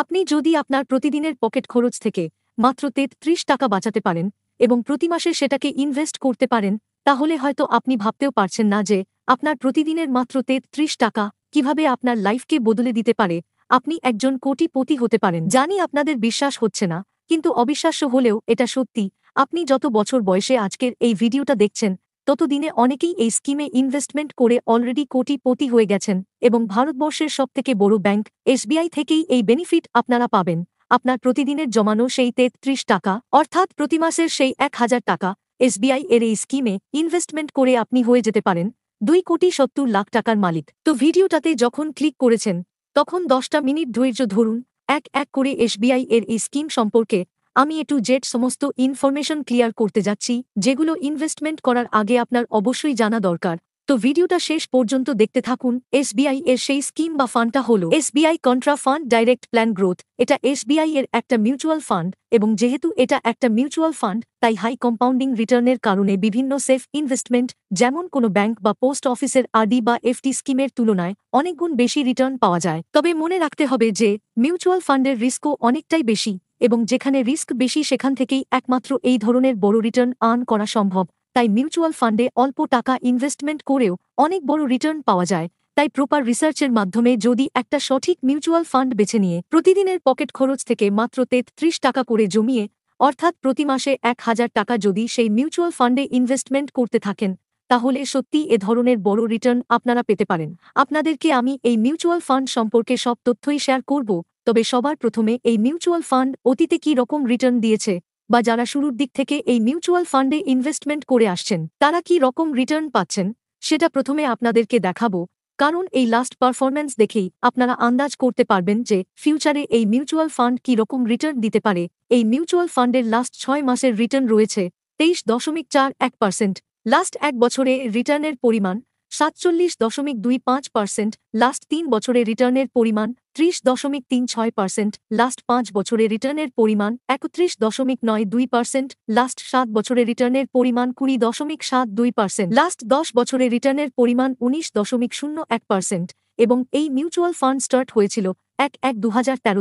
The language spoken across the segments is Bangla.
আপনি যদি আপনার প্রতিদিনের পকেট খরচ থেকে মাত্র তেত্রিশ টাকা বাঁচাতে পারেন এবং প্রতি মাসে সেটাকে ইনভেস্ট করতে পারেন তাহলে হয়তো আপনি ভাবতেও পারছেন না যে আপনার প্রতিদিনের মাত্র তেত্রিশ টাকা কিভাবে আপনার লাইফকে বদলে দিতে পারে আপনি একজন কোটিপতি হতে পারেন জানি আপনাদের বিশ্বাস হচ্ছে না কিন্তু অবিশ্বাস্য হলেও এটা সত্যি আপনি যত বছর বয়সে আজকের এই ভিডিওটা দেখছেন ততদিনে অনেকেই এই স্কিমে ইনভেস্টমেন্ট করে অলরেডি কোটিপতি হয়ে গেছেন এবং ভারতবর্ষের সবথেকে বড় ব্যাংক এসবিআই থেকেই এই বেনিফিট আপনারা পাবেন আপনার প্রতিদিনের জমানো সেই তেত্রিশ টাকা অর্থাৎ প্রতি মাসের সেই এক হাজার টাকা এসবিআই এর এই স্কিমে ইনভেস্টমেন্ট করে আপনি হয়ে যেতে পারেন দুই কোটি সত্তর লাখ টাকার মালিক তো ভিডিওটাতে যখন ক্লিক করেছেন তখন দশটা মিনিট ধৈর্য ধরুন এক এক করে এসবিআই এর এই স্কিম সম্পর্কে আমি এ টু জেড সমস্ত ইনফরমেশন ক্লিয়ার করতে যাচ্ছি যেগুলো ইনভেস্টমেন্ট করার আগে আপনার অবশ্যই জানা দরকার তো ভিডিওটা শেষ পর্যন্ত দেখতে থাকুন এসবিআই এর সেই স্কিম বা ফান্ডটা হল SBI contra fund direct plan growth এটা এসবিআই এর একটা মিউচুয়াল ফান্ড এবং যেহেতু এটা একটা মিউচুয়াল ফান্ড তাই হাই কম্পাউন্ডিং রিটার্নের কারণে বিভিন্ন সেফ ইনভেস্টমেন্ট যেমন কোনো ব্যাংক বা পোস্ট অফিসের আরডি বা এফটি স্কিমের তুলনায় অনেকগুণ বেশি রিটার্ন পাওয়া যায় তবে মনে রাখতে হবে যে মিউচুয়াল ফান্ডের রিস্কও অনেকটাই বেশি এবং যেখানে রিস্ক বেশি সেখান থেকেই একমাত্র এই ধরনের বড় রিটার্ন আর্ন করা সম্ভব তাই মিউচুয়াল ফান্ডে অল্প টাকা ইনভেস্টমেন্ট করেও অনেক বড় রিটার্ন পাওয়া যায় তাই প্রপার রিসার্চের মাধ্যমে যদি একটা সঠিক মিউচুয়াল ফান্ড বেছে নিয়ে প্রতিদিনের পকেট খরচ থেকে মাত্র তেত্রিশ টাকা করে জমিয়ে অর্থাৎ প্রতি মাসে এক হাজার টাকা যদি সেই মিউচুয়াল ফান্ডে ইনভেস্টমেন্ট করতে থাকেন তাহলে সত্যি এ ধরনের বড় রিটার্ন আপনারা পেতে পারেন আপনাদেরকে আমি এই মিউচুয়াল ফান্ড সম্পর্কে সব তথ্যই শেয়ার করব তবে সবার প্রথমে এই মিউচুয়াল ফান্ড অতীতে কি রকম রিটার্ন দিয়েছে বা যারা শুরুর দিক থেকে এই মিউচুয়াল ফান্ডে ইনভেস্টমেন্ট করে আসছেন তারা কি রকম রিটার্ন পাচ্ছেন সেটা প্রথমে আপনাদেরকে দেখাবো কারণ এই লাস্ট পারফরম্যান্স দেখেই আপনারা আন্দাজ করতে পারবেন যে ফিউচারে এই মিউচুয়াল ফান্ড কি রকম রিটার্ন দিতে পারে এই মিউচুয়াল ফান্ডের লাস্ট ছয় মাসের রিটার্ন রয়েছে তেইশ দশমিক চার এক পার্সেন্ট লাস্ট এক বছরে রিটার্নের পরিমাণ সাতচল্লিশ দশমিক দুই পাঁচ পার্সেন্ট লাস্ট তিন বছরে রিটার্নের পরিমাণ ত্রিশ দশমিক তিন ছয় পার্সেন্ট লাস্ট পাঁচ বছরে রিটার্নের পরিমাণ একত্রিশ দশমিক নয় দুই পার্সেন্ট লাস্ট সাত বছরে রিটার্নের পরিমাণ কুড়ি দশমিক সাত দুই পার্সেন্ট লাস্ট দশ বছরে রিটার্নের পরিমাণ উনিশ দশমিক শূন্য এক পার্সেন্ট এবং এই মিউচুয়াল ফান্ড স্টার্ট হয়েছিল এক এক দু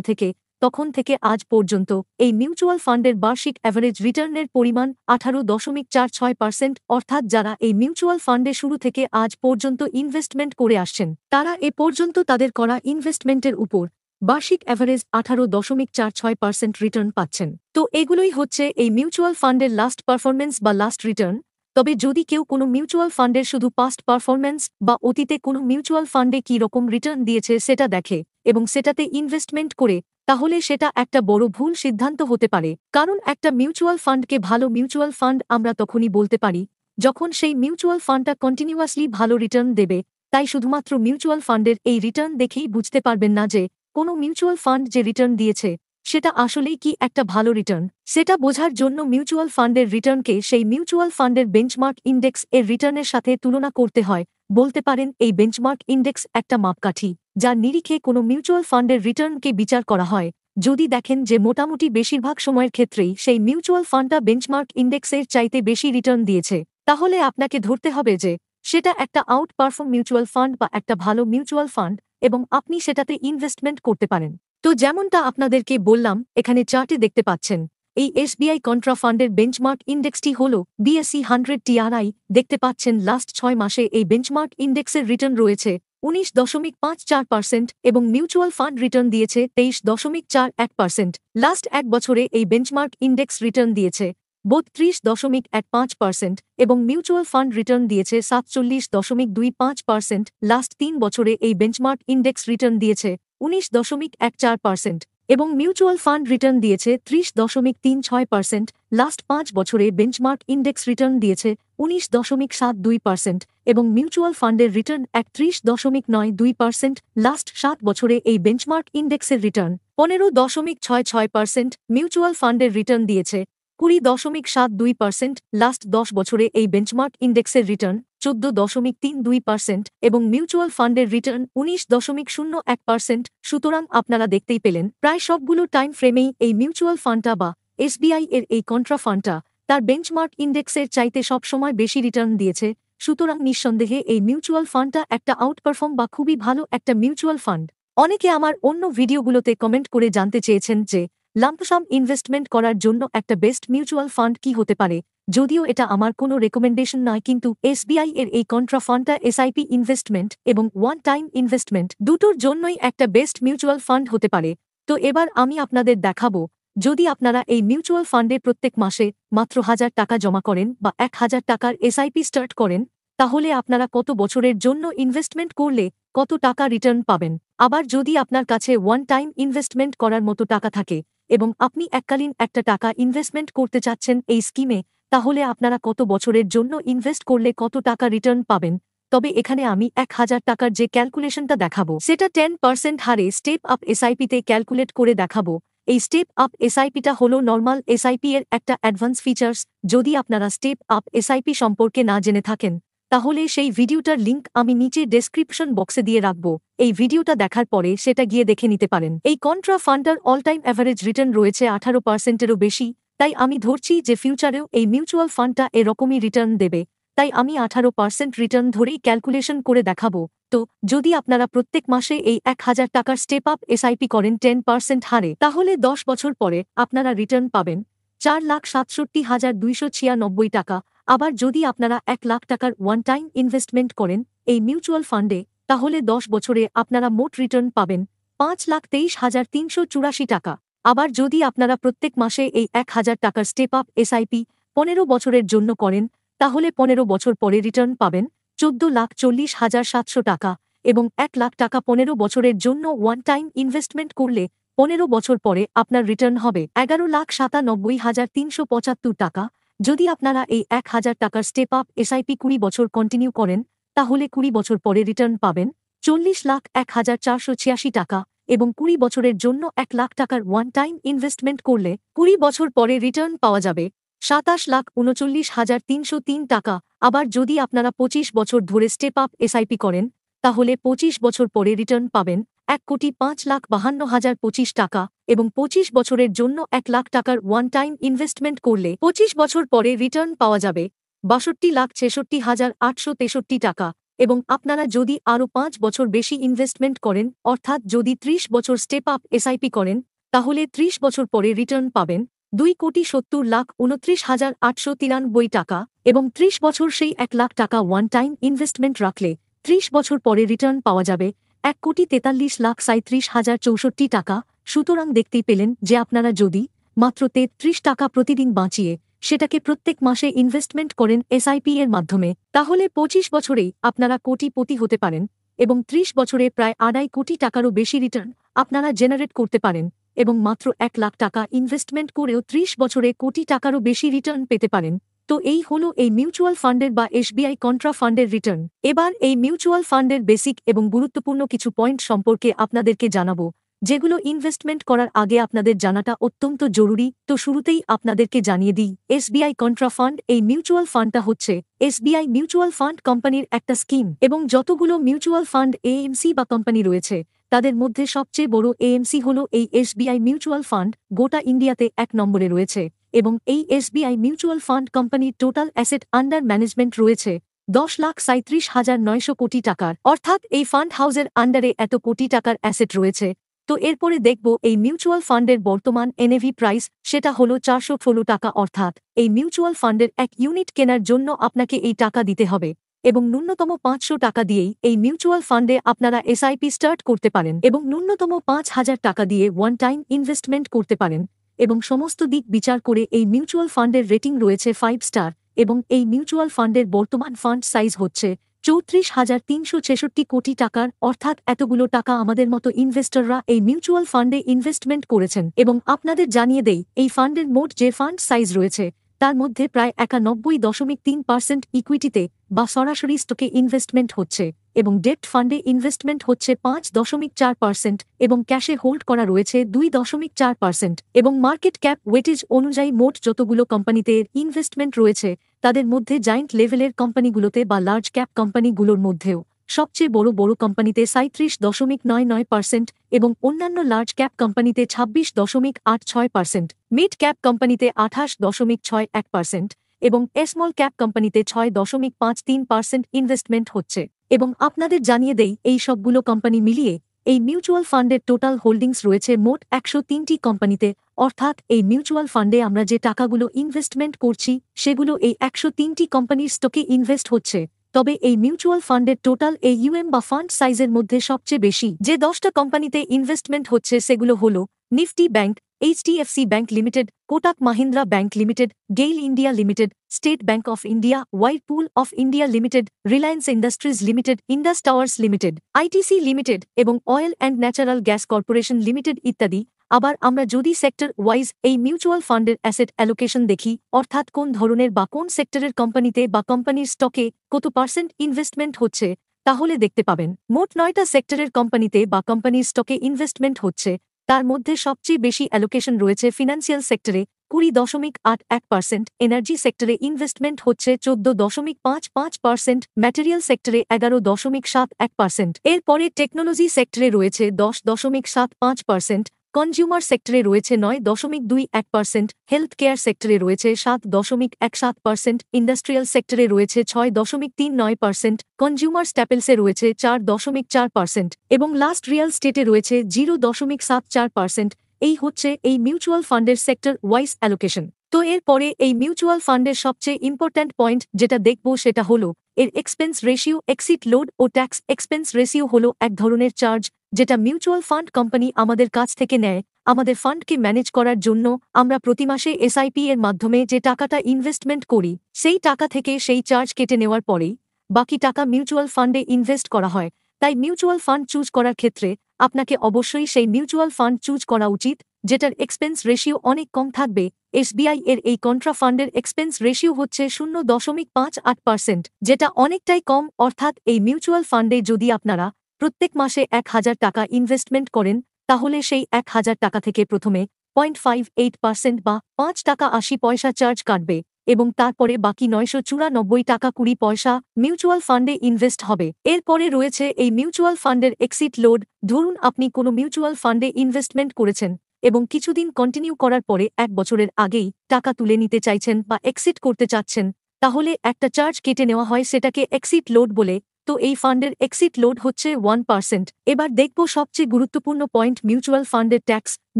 থেকে তখন থেকে আজ পর্যন্ত এই মিউচুয়াল ফান্ডের বার্ষিক অ্যাভারেজ রিটার্নের পরিমাণ আঠারো দশমিক চার ছয় পার্সেন্ট অর্থাৎ যারা এই মিউচুয়াল ফান্ডে শুরু থেকে আজ পর্যন্ত ইনভেস্টমেন্ট করে আসছেন তারা এ পর্যন্ত তাদের করা ইনভেস্টমেন্টের উপর বার্ষিক অ্যাভারেজ আঠারো দশমিক চার ছয় পার্সেন্ট রিটার্ন পাচ্ছেন তো এগুলোই হচ্ছে এই মিউচুয়াল ফান্ডের লাস্ট পারফরমেন্স বা লাস্ট রিটার্ন তবে যদি কেউ কোনো মিউচুয়াল ফান্ডের শুধু পাস্ট পারফরমেন্স বা অতীতে কোনো মিউচুয়াল ফান্ডে কী রকম রিটার্ন দিয়েছে সেটা দেখে এবং সেটাতে ইনভেস্টমেন্ট করে তাহলে সেটা একটা বড় ভুল সিদ্ধান্ত হতে পারে কারণ একটা মিউচুয়াল ফান্ডকে ভালো মিউচুয়াল ফান্ড আমরা তখনই বলতে পারি যখন সেই মিউচুয়াল ফান্ডটা কন্টিনিউয়াসলি ভালো রিটার্ন দেবে তাই শুধুমাত্র মিউচুয়াল ফান্ডের এই রিটার্ন দেখেই বুঝতে পারবেন না যে কোনো মিউচুয়াল ফান্ড যে রিটার্ন দিয়েছে সেটা আসলেই কি একটা ভালো রিটার্ন সেটা বোঝার জন্য মিউচুয়াল ফান্ডের রিটার্নকে সেই মিউচুয়াল ফান্ডের বেঞ্চমার্ক ইন্ডেক্স এর রিটার্নের সাথে তুলনা করতে হয় বলতে পারেন এই বেঞ্চমার্ক ইন্ডেক্স একটা মাপকাঠি যার নিরিখে কোনো মিউচুয়াল ফান্ডের রিটার্নকে বিচার করা হয় যদি দেখেন যে মোটামুটি বেশিরভাগ সময়ের ক্ষেত্রেই সেই মিউচুয়াল ফান্ডটা বেঞ্চমার্ক ইন্ডেক্সের চাইতে বেশি রিটার্ন দিয়েছে তাহলে আপনাকে ধরতে হবে যে সেটা একটা আউট পারফর্ম মিউচুয়াল ফান্ড বা একটা ভালো মিউচুয়াল ফান্ড এবং আপনি সেটাতে ইনভেস্টমেন্ট করতে পারেন তো যেমনটা আপনাদেরকে বললাম এখানে চার্টে দেখতে পাচ্ছেন এই এসবিআই কন্ট্রা ফান্ডের বেঞ্চমার্ক ইন্ডেক্সটি হল বিএসসি হান্ড্রেড টিআরআই দেখতে পাচ্ছেন লাস্ট ছয় মাসে এই বেঞ্চমার্ক ইন্ডেক্সের রিটার্ন রয়েছে উনিশ দশমিক পাঁচ চার পার্সেন্ট এবং মিউচুয়াল ফান্ড রিটার্ন দিয়েছে তেইশ দশমিক চার এক পার্সেন্ট লাস্ট এক বছরে এই বেঞ্চমার্ক ইন্ডেক্স রিটার্ন দিয়েছে বত্রিশ দশমিক এক পাঁচ পার্সেন্ট এবং মিউচুয়াল ফান্ড রিটার্ন দিয়েছে সাতচল্লিশ দশমিক দুই পাঁচ পার্সেন্ট লাস্ট তিন বছরে এই বেঞ্চমার্ক ইন্ডেক্স রিটার্ন দিয়েছে উনিশ দশমিক এক চার পার্সেন্ট এবং মিউচুয়াল ফান্ড রিটার্ন দিয়েছে ত্রিশ দশমিক তিন ছয় পার্সেন্ট লাস্ট পাঁচ বছরে বেঞ্চমার্ক ইন্ডেক্স রিটার্ন দিয়েছে উনিশ দশমিক সাত দুই পার্সেন্ট এবং মিউচুয়াল ফান্ডের রিটার্ন এক ত্রিশ দশমিক নয় দুই পার্সেন্ট লাস্ট সাত বছরে এই বেঞ্চমার্ক ইন্ডেক্সের রিটার্ন পনেরো দশমিক ছয় ছয় পার্সেন্ট মিউচুয়াল ফান্ডের রিটার্ন দিয়েছে কুড়ি দশমিক সাত দুই পার্সেন্ট লাস্ট দশ বছরে এই বেঞ্চমার্ক ইন্ডেক্সের রিটার্ন চোদ্দ দশমিক তিন দুই পার্সেন্ট এবং মিউচুয়াল ফান্ডের রিটার্ন উনিশ দশমিক শূন্য এক পার্সেন্ট সুতরাং আপনারা দেখতেই পেলেন প্রায় সবগুলো টাইম ফ্রেমেই এই মিউচুয়াল ফান্ডটা বা এসবিআই এর এই কন্ট্রা ফান্ডটা তার বেঞ্চমার্ক ইন্ডেক্সের চাইতে সবসময় বেশি রিটার্ন দিয়েছে সুতরাং নিঃসন্দেহে এই মিউচুয়াল ফান্ডটা একটা আউটপারফর্ম বা খুবই ভালো একটা মিউচুয়াল ফান্ড অনেকে আমার অন্য ভিডিওগুলোতে কমেন্ট করে জানতে চেয়েছেন যে লাম্পসাম ইনভেস্টমেন্ট করার জন্য একটা বেস্ট মিউচুয়াল ফান্ড কি হতে পারে যদিও এটা আমার কোনো রেকমেন্ডেশন নয় কিন্তু এসবিআই এর এই কন্ট্রাফান্ডটা এসআইপি ইনভেস্টমেন্ট এবং ওয়ান টাইম ইনভেস্টমেন্ট দুটোর জন্যই একটা বেস্ট মিউচুয়াল ফান্ড হতে পারে তো এবার আমি আপনাদের দেখাবো যদি আপনারা এই মিউচুয়াল ফান্ডে প্রত্যেক মাসে মাত্র হাজার টাকা জমা করেন বা এক হাজার টাকার এসআইপি স্টার্ট করেন তাহলে আপনারা কত বছরের জন্য ইনভেস্টমেন্ট করলে কত টাকা রিটার্ন পাবেন আবার যদি আপনার কাছে ওয়ান টাইম ইনভেস্টমেন্ট করার মতো টাকা থাকে এবং আপনি এককালীন একটা টাকা ইনভেস্টমেন্ট করতে চাচ্ছেন এই স্কিমে তাহলে আপনারা কত বছরের জন্য ইনভেস্ট করলে কত টাকা রিটার্ন পাবেন তবে এখানে আমি এক হাজার টাকার যে ক্যালকুলেশনটা দেখাবো সেটা টেন পার্সেন্ট হারে স্টেপ আপ এসআইপিতে ক্যালকুলেট করে দেখাবো এই স্টেপ আপ এসআইপিটা হলো নর্মাল এসআইপি এর একটা অ্যাডভান্স ফিচার্স যদি আপনারা স্টেপ আপ এসআইপি সম্পর্কে না জেনে থাকেন তাহলে সেই ভিডিওটার লিঙ্ক আমি নিচে ডেসক্রিপশন বক্সে দিয়ে রাখব এই ভিডিওটা দেখার পরে সেটা গিয়ে দেখে নিতে পারেন এই কন্ট্রা ফান্ডার অল টাইম অ্যাভারেজ রিটার্ন রয়েছে আঠারো পার্সেন্টেরও বেশি তাই আমি ধরছি যে ফিউচারেও এই মিউচুয়াল ফান্ডটা এরকমই রিটার্ন দেবে তাই আমি আঠারো পার্সেন্ট রিটার্ন ধরেই ক্যালকুলেশন করে দেখাবো তো যদি আপনারা প্রত্যেক মাসে এই এক হাজার টাকার স্টেপ আপ এসআইপি করেন টেন পার্সেন্ট হারে তাহলে দশ বছর পরে আপনারা রিটার্ন পাবেন চার লাখ সাতষট্টি হাজার দুইশো ছিয়ানব্বই টাকা আবার যদি আপনারা এক লাখ টাকার ওয়ান টাইম ইনভেস্টমেন্ট করেন এই মিউচুয়াল ফান্ডে তাহলে দশ বছরে আপনারা মোট রিটার্ন পাবেন পাঁচ লাখ তেইশ হাজার তিনশো চুরাশি টাকা আবার যদি আপনারা প্রত্যেক মাসে এই এক হাজার টাকার স্টেপ আপ এসআইপি পনেরো বছরের জন্য করেন তাহলে পনেরো বছর পরে রিটার্ন পাবেন চোদ্দ লাখ চল্লিশ হাজার সাতশো টাকা এবং এক লাখ টাকা পনেরো বছরের জন্য ওয়ান টাইম ইনভেস্টমেন্ট করলে পনেরো বছর পরে আপনার রিটার্ন হবে এগারো লাখ সাতানব্বই হাজার তিনশো পঁচাত্তর টাকা যদি আপনারা এই এক হাজার টাকার স্টেপ আপ এসআইপি কুড়ি বছর কন্টিনিউ করেন তাহলে কুড়ি বছর পরে রিটার্ন পাবেন চল্লিশ লাখ এক হাজার চারশো ছিয়াশি টাকা এবং কুড়ি বছরের জন্য এক লাখ টাকার ওয়ান টাইম ইনভেস্টমেন্ট করলে কুড়ি বছর পরে রিটার্ন পাওয়া যাবে সাতাশ লাখ উনচল্লিশ হাজার তিনশো তিন টাকা আবার যদি আপনারা পঁচিশ বছর ধরে স্টেপ আপ এসআইপি করেন তাহলে পঁচিশ বছর পরে রিটার্ন পাবেন এক কোটি পাঁচ লাখ বাহান্ন হাজার পঁচিশ টাকা এবং পঁচিশ বছরের জন্য এক লাখ টাকার ওয়ান টাইম ইনভেস্টমেন্ট করলে পঁচিশ বছর পরে রিটার্ন পাওয়া যাবে বাষট্টি লাখ ছেষট্টি হাজার আটশো তেষট্টি টাকা এবং আপনারা যদি আরও পাঁচ বছর বেশি ইনভেস্টমেন্ট করেন অর্থাৎ যদি ত্রিশ বছর স্টেপ আপ এসআইপি করেন তাহলে ত্রিশ বছর পরে রিটার্ন পাবেন দুই কোটি সত্তর লাখ উনত্রিশ হাজার আটশো তিরানব্বই টাকা এবং ত্রিশ বছর সেই এক লাখ টাকা ওয়ান টাইম ইনভেস্টমেন্ট রাখলে ত্রিশ বছর পরে রিটার্ন পাওয়া যাবে এক কোটি তেতাল্লিশ লাখ সাঁত্রিশ হাজার চৌষট্টি টাকা সুতরাং দেখতেই পেলেন যে আপনারা যদি মাত্র তেত্রিশ টাকা প্রতিদিন বাঁচিয়ে সেটাকে প্রত্যেক মাসে ইনভেস্টমেন্ট করেন এসআইপি এর মাধ্যমে তাহলে পঁচিশ বছরেই আপনারা কোটিপতি হতে পারেন এবং ত্রিশ বছরে প্রায় আড়াই কোটি টাকারও বেশি রিটার্ন আপনারা জেনারেট করতে পারেন এবং মাত্র এক লাখ টাকা ইনভেস্টমেন্ট করেও ত্রিশ বছরে কোটি টাকারও বেশি রিটার্ন পেতে পারেন তো এই হল এই মিউচুয়াল ফান্ডের বা এসবিআই কন্ট্রা ফান্ডের রিটার্ন এবার এই মিউচুয়াল ফান্ডের বেসিক এবং গুরুত্বপূর্ণ কিছু পয়েন্ট সম্পর্কে আপনাদেরকে জানাবো যেগুলো ইনভেস্টমেন্ট করার আগে আপনাদের জানাটা অত্যন্ত জরুরি তো শুরুতেই আপনাদেরকে জানিয়ে দিই এসবিআই কন্ট্রা ফান্ড এই মিউচুয়াল ফান্ডটা হচ্ছে এসবিআই মিউচুয়াল ফান্ড কোম্পানির একটা স্কিম এবং যতগুলো মিউচুয়াল ফান্ড এএমসি বা কোম্পানি রয়েছে তাদের মধ্যে সবচেয়ে বড় এএমসি হল এই এসবিআই মিউচুয়াল ফান্ড গোটা ইন্ডিয়াতে এক নম্বরে রয়েছে এবং এই এসবিআই মিউচুয়াল ফান্ড কোম্পানির টোটাল অ্যাসেট আন্ডার ম্যানেজমেন্ট রয়েছে দশ লাখ সাঁত্রিশ হাজার নয়শো কোটি টাকার অর্থাৎ এই ফান্ড হাউসের আন্ডারে এত কোটি টাকার অ্যাসেট রয়েছে তো এরপরে দেখব এই মিউচুয়াল ফান্ডের বর্তমান এনএভি প্রাইস সেটা হলো চারশো ষোলো টাকা অর্থাৎ এই মিউচুয়াল ফান্ডের এক ইউনিট কেনার জন্য আপনাকে এই টাকা দিতে হবে এবং ন্যূনতম পাঁচশো টাকা দিয়েই এই মিউচুয়াল ফান্ডে আপনারা এসআইপি স্টার্ট করতে পারেন এবং ন্যূনতম পাঁচ হাজার টাকা দিয়ে ওয়ান টাইম ইনভেস্টমেন্ট করতে পারেন এবং সমস্ত দিক বিচার করে এই মিউচুয়াল ফান্ডের রেটিং রয়েছে ফাইভ স্টার এবং এই মিউচুয়াল ফান্ডের বর্তমান ফান্ড সাইজ হচ্ছে চৌত্রিশ হাজার তিনশো ছেষট্টি কোটি টাকার অর্থাৎ এতগুলো টাকা আমাদের মতো ইনভেস্টররা এই মিউচুয়াল ফান্ডে ইনভেস্টমেন্ট করেছেন এবং আপনাদের জানিয়ে দেই এই ফান্ডের মোট যে ফান্ড সাইজ রয়েছে তার মধ্যে প্রায় একানব্বই দশমিক তিন পার্সেন্ট ইকুইটিতে বা সরাসরি স্টকে ইনভেস্টমেন্ট হচ্ছে এবং ডেট ফান্ডে ইনভেস্টমেন্ট হচ্ছে পাঁচ দশমিক চার পার্সেন্ট এবং ক্যাশে হোল্ড করা রয়েছে দুই দশমিক চার পার্সেন্ট এবং মার্কেট ক্যাপ ওয়েটেজ অনুযায়ী মোট যতগুলো কোম্পানিতে ইনভেস্টমেন্ট রয়েছে তাদের মধ্যে জায়েন্ট লেভেলের কোম্পানিগুলোতে বা লার্জ ক্যাপ কোম্পানিগুলোর মধ্যেও সবচেয়ে বড় বড় কোম্পানিতে সাঁত্রিশ দশমিক নয় নয় পার্সেন্ট এবং অন্যান্য লার্জ ক্যাপ কোম্পানিতে ছাব্বিশ দশমিক আট ছয় পার্সেন্ট মিড ক্যাপ কোম্পানিতে আঠাশ দশমিক ছয় এক পার্সেন্ট এবং স্মল ক্যাপ কোম্পানিতে ছয় দশমিক পাঁচ তিন পার্সেন্ট ইনভেস্টমেন্ট হচ্ছে এবং আপনাদের জানিয়ে দেই এই সবগুলো কোম্পানি মিলিয়ে এই মিউচুয়াল ফান্ডের টোটাল হোল্ডিংস রয়েছে মোট একশো তিনটি কোম্পানিতে অর্থাৎ এই মিউচুয়াল ফান্ডে আমরা যে টাকাগুলো ইনভেস্টমেন্ট করছি সেগুলো এই একশো তিনটি কোম্পানির স্টকে ইনভেস্ট হচ্ছে তবে এই মিউচুয়াল ফান্ডের টোটাল এই ইউএম বা ফান্ড সাইজের মধ্যে সবচেয়ে বেশি যে দশটা কোম্পানিতে ইনভেস্টমেন্ট হচ্ছে সেগুলো হল Nifty bank HDFC bank limited Kotak Mahindra bank limited GAIL India limited State Bank of India Whirlpool of India limited Reliance Industries limited Indus Towers limited ITC limited এবং oil and natural gas corporation limited ইত্যাদি আবার আমরা যদি সেক্টর ওয়াইজ এই মিউচুয়াল ফান্ডের অ্যাসেট অ্যালোকেশন দেখি অর্থাৎ কোন ধরনের বা কোন সেক্টরের কোম্পানিতে বা কোম্পানির স্টকে কত পার্সেন্ট ইনভেস্টমেন্ট হচ্ছে তাহলে দেখতে পাবেন মোট নয়টা সেক্টরের কোম্পানিতে বা কোম্পানির স্টকে ইনভেস্টমেন্ট হচ্ছে তার মধ্যে সবচেয়ে বেশি অ্যালোকেশন রয়েছে ফিনান্সিয়াল সেক্টরে কুড়ি দশমিক আট এক পার্সেন্ট এনার্জি সেক্টরে ইনভেস্টমেন্ট হচ্ছে চোদ্দ দশমিক পাঁচ পাঁচ পার্সেন্ট ম্যাটেরিয়াল সেক্টরে এগারো দশমিক সাত এক পার্সেন্ট এরপরে টেকনোলজি সেক্টরে রয়েছে দশ দশমিক সাত পাঁচ পার্সেন্ট কনজিউমার সেক্টরে রয়েছে নয় দশমিক দুই এক পার্সেন্ট হেলথ কেয়ার সেক্টরে রয়েছে সাত দশমিক এক সাত পার্সেন্ট ইন্ডাস্ট্রিয়াল সেক্টরে রয়েছে ছয় দশমিক তিন নয় পার্সেন্ট কনজিউমার স্ট্যাপেলসে রয়েছে চার দশমিক চার পার্সেন্ট এবং লাস্ট রিয়েল স্টেটে রয়েছে জিরো দশমিক সাত চার পার্সেন্ট এই হচ্ছে এই মিউচুয়াল ফান্ডের সেক্টর ওয়াইজ অ্যালোকেশন তো এরপরে এই মিউচুয়াল ফান্ডের সবচেয়ে ইম্পর্ট্যান্ট পয়েন্ট যেটা দেখব সেটা হলো এর এক্সপেন্স রেশিও এক্সিট লোড ও ট্যাক্স এক্সপেন্স রেশিও হলো এক ধরনের চার্জ যেটা মিউচুয়াল ফান্ড কোম্পানি আমাদের কাছ থেকে নেয় আমাদের ফান্ডকে ম্যানেজ করার জন্য আমরা প্রতি মাসে এসআইপি এর মাধ্যমে যে টাকাটা ইনভেস্টমেন্ট করি সেই টাকা থেকে সেই চার্জ কেটে নেওয়ার পরেই বাকি টাকা মিউচুয়াল ফান্ডে ইনভেস্ট করা হয় তাই মিউচুয়াল ফান্ড চুজ করার ক্ষেত্রে আপনাকে অবশ্যই সেই মিউচুয়াল ফান্ড চুজ করা উচিত যেটার এক্সপেন্স রেশিও অনেক কম থাকবে এসবিআই এর এই কন্ট্রা ফান্ডের এক্সপেন্স রেশিও হচ্ছে শূন্য দশমিক পাঁচ আট পার্সেন্ট যেটা অনেকটাই কম অর্থাৎ এই মিউচুয়াল ফান্ডে যদি আপনারা প্রত্যেক মাসে এক হাজার টাকা ইনভেস্টমেন্ট করেন তাহলে সেই এক হাজার টাকা থেকে প্রথমে পয়েন্ট ফাইভ এইট পার্সেন্ট বা পাঁচ টাকা আশি পয়সা চার্জ কাটবে এবং তারপরে বাকি নয়শো চুরানব্বই টাকা কুড়ি পয়সা মিউচুয়াল ফান্ডে ইনভেস্ট হবে এরপরে রয়েছে এই মিউচুয়াল ফান্ডের এক্সিট লোড ধরুন আপনি কোনো মিউচুয়াল ফান্ডে ইনভেস্টমেন্ট করেছেন এবং কিছুদিন কন্টিনিউ করার পরে এক বছরের আগেই টাকা তুলে নিতে চাইছেন বা এক্সিট করতে চাচ্ছেন তাহলে একটা চার্জ কেটে নেওয়া হয় সেটাকে এক্সিট লোড বলে তো এই ফান্ডের এক্সিট লোড হচ্ছে ওয়ান পার্সেন্ট এবার দেখব সবচেয়ে গুরুত্বপূর্ণ পয়েন্ট মিউচুয়াল ফান্ডের ট্যাক্স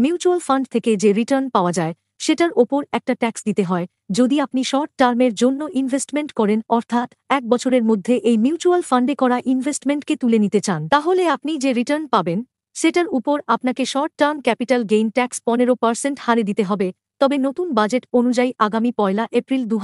মিউচুয়াল ফান্ড থেকে যে রিটার্ন পাওয়া যায় সেটার ওপর একটা ট্যাক্স দিতে হয় যদি আপনি শর্ট টার্মের জন্য ইনভেস্টমেন্ট করেন অর্থাৎ এক বছরের মধ্যে এই মিউচুয়াল ফান্ডে করা ইনভেস্টমেন্টকে তুলে নিতে চান তাহলে আপনি যে রিটার্ন পাবেন সেটার উপর আপনাকে short term capital gain tax পনেরো পার্সেন্ট হারে দিতে হবে তবে নতুন বাজেট অনুযায়ী আগামী পয়লা এপ্রিল দু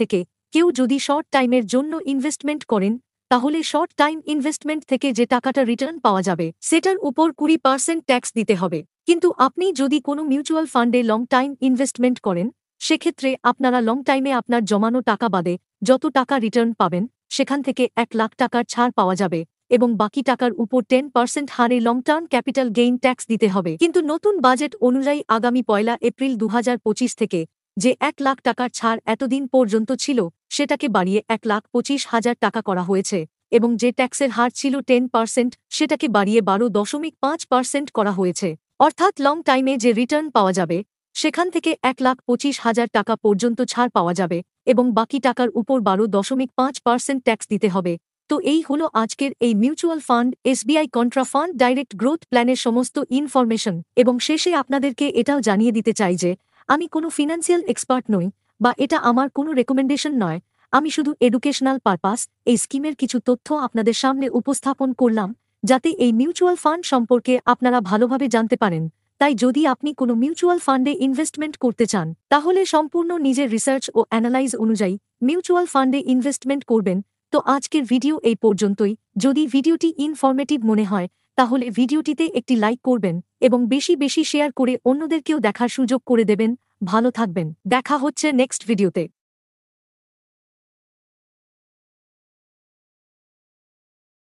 থেকে কেউ যদি শর্ট টাইমের জন্য ইনভেস্টমেন্ট করেন তাহলে শর্ট টাইম ইনভেস্টমেন্ট থেকে যে টাকাটা রিটার্ন পাওয়া যাবে সেটার উপর কুড়ি পার্সেন্ট ট্যাক্স দিতে হবে কিন্তু আপনি যদি কোনো মিউচুয়াল ফান্ডে লং টাইম ইনভেস্টমেন্ট করেন সেক্ষেত্রে আপনারা লং টাইমে আপনার জমানো টাকা বাদে যত টাকা রিটার্ন পাবেন সেখান থেকে এক লাখ টাকার ছাড় পাওয়া যাবে এবং বাকি টাকার উপর টেন পার্সেন্ট হারে long term capital gain tax দিতে হবে কিন্তু নতুন বাজেট অনুযায়ী আগামী পয়লা এপ্রিল দু থেকে যে এক লাখ টাকার ছাড় এতদিন পর্যন্ত ছিল সেটাকে বাড়িয়ে এক লাখ পঁচিশ হাজার টাকা করা হয়েছে এবং যে ট্যাক্সের হার ছিল টেন পার্সেন্ট সেটাকে বাড়িয়ে বারো দশমিক পাঁচ পার্সেন্ট করা হয়েছে অর্থাৎ লং টাইমে যে রিটার্ন পাওয়া যাবে সেখান থেকে এক লাখ পঁচিশ হাজার টাকা পর্যন্ত ছাড় পাওয়া যাবে এবং বাকি টাকার উপর বারো দশমিক পাঁচ পার্সেন্ট ট্যাক্স দিতে হবে তো এই হলো আজকের এই mutual fund SBI contra fund direct growth প্ল্যানের সমস্ত ইনফরমেশন এবং শেষে আপনাদেরকে এটাও জানিয়ে দিতে চাই যে আমি কোনো ফিনান্সিয়াল এক্সপার্ট নই বা এটা আমার কোনো রেকমেন্ডেশন নয় আমি শুধু এডুকেশনাল পারপাস এই স্কিমের কিছু তথ্য আপনাদের সামনে উপস্থাপন করলাম যাতে এই মিউচুয়াল ফান্ড সম্পর্কে আপনারা ভালোভাবে জানতে পারেন তাই যদি আপনি কোনো মিউচুয়াল ফান্ডে ইনভেস্টমেন্ট করতে চান তাহলে সম্পূর্ণ নিজের রিসার্চ ও অ্যানালাইজ অনুযায়ী মিউচুয়াল ফান্ডে ইনভেস্টমেন্ট করবেন তো আজকের ভিডিও এই পর্যন্তই যদি ভিডিওটি ইনফরমেটিভ মনে হয় তাহলে ভিডিওটিতে একটি লাইক করবেন এবং বেশি বেশি শেয়ার করে অন্যদেরকেও দেখার সুযোগ করে দেবেন ভালো থাকবেন দেখা হচ্ছে নেক্সট ভিডিওতে